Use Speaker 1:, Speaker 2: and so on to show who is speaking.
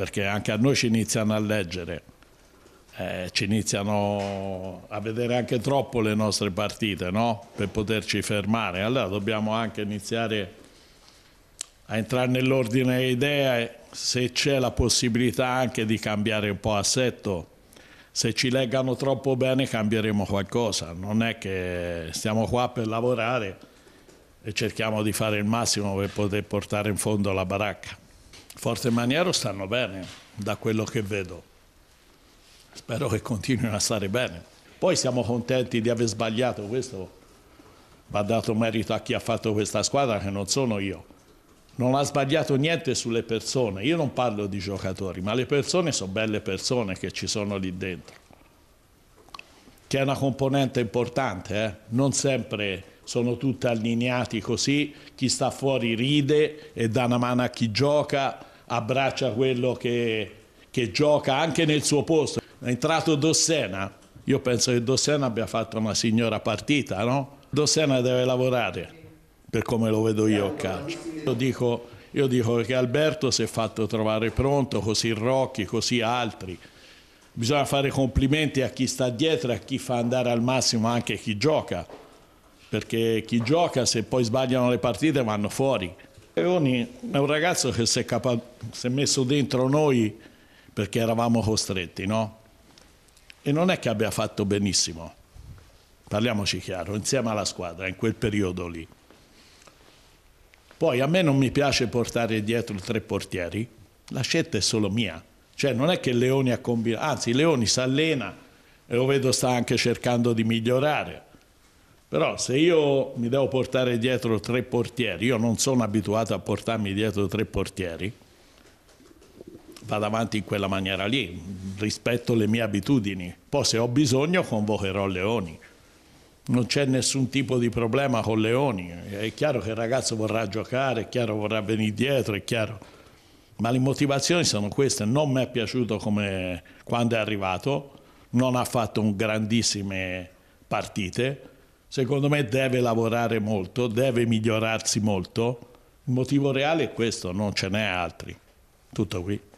Speaker 1: perché anche a noi ci iniziano a leggere, eh, ci iniziano a vedere anche troppo le nostre partite no? per poterci fermare, allora dobbiamo anche iniziare a entrare nell'ordine idee se c'è la possibilità anche di cambiare un po' assetto. Se ci leggano troppo bene cambieremo qualcosa, non è che stiamo qua per lavorare e cerchiamo di fare il massimo per poter portare in fondo la baracca. Forte Maniero stanno bene, da quello che vedo. Spero che continuino a stare bene. Poi siamo contenti di aver sbagliato questo. Va dato merito a chi ha fatto questa squadra, che non sono io. Non ha sbagliato niente sulle persone. Io non parlo di giocatori, ma le persone sono belle persone che ci sono lì dentro. Che è una componente importante, eh? non sempre sono tutti allineati così, chi sta fuori ride e dà una mano a chi gioca, abbraccia quello che, che gioca anche nel suo posto. È entrato Dossena, io penso che Dossena abbia fatto una signora partita, no? Dossena deve lavorare, per come lo vedo io a calcio. Io dico, io dico che Alberto si è fatto trovare pronto, così Rocchi, così altri. Bisogna fare complimenti a chi sta dietro, a chi fa andare al massimo anche chi gioca, perché chi gioca se poi sbagliano le partite vanno fuori. Leoni è un ragazzo che si è, si è, messo dentro noi perché eravamo costretti, no? E non è che abbia fatto benissimo, parliamoci chiaro, insieme alla squadra, in quel periodo lì. Poi a me non mi piace portare dietro tre portieri, la scelta è solo mia. Cioè non è che Leoni ha combinato, anzi Leoni si allena e lo vedo sta anche cercando di migliorare però se io mi devo portare dietro tre portieri, io non sono abituato a portarmi dietro tre portieri, vado avanti in quella maniera lì, rispetto le mie abitudini. Poi se ho bisogno convocherò Leoni. Non c'è nessun tipo di problema con Leoni. È chiaro che il ragazzo vorrà giocare, è chiaro che vorrà venire dietro, è chiaro. Ma le motivazioni sono queste. Non mi è piaciuto come quando è arrivato, non ha fatto grandissime partite secondo me deve lavorare molto, deve migliorarsi molto. Il motivo reale è questo, non ce n'è altri. Tutto qui.